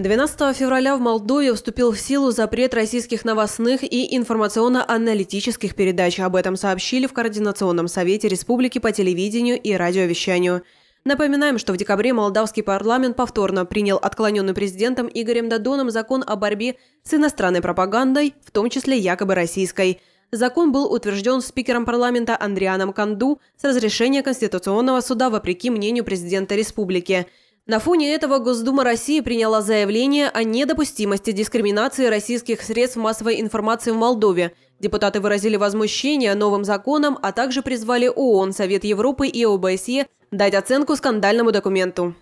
12 февраля в Молдове вступил в силу запрет российских новостных и информационно-аналитических передач. Об этом сообщили в Координационном совете республики по телевидению и радиовещанию. Напоминаем, что в декабре молдавский парламент повторно принял отклоненный президентом Игорем Дадоном закон о борьбе с иностранной пропагандой, в том числе якобы российской. Закон был утвержден спикером парламента Андрианом Канду с разрешения Конституционного суда вопреки мнению президента республики – на фоне этого Госдума России приняла заявление о недопустимости дискриминации российских средств массовой информации в Молдове. Депутаты выразили возмущение новым законом, а также призвали ООН, Совет Европы и ОБСЕ дать оценку скандальному документу.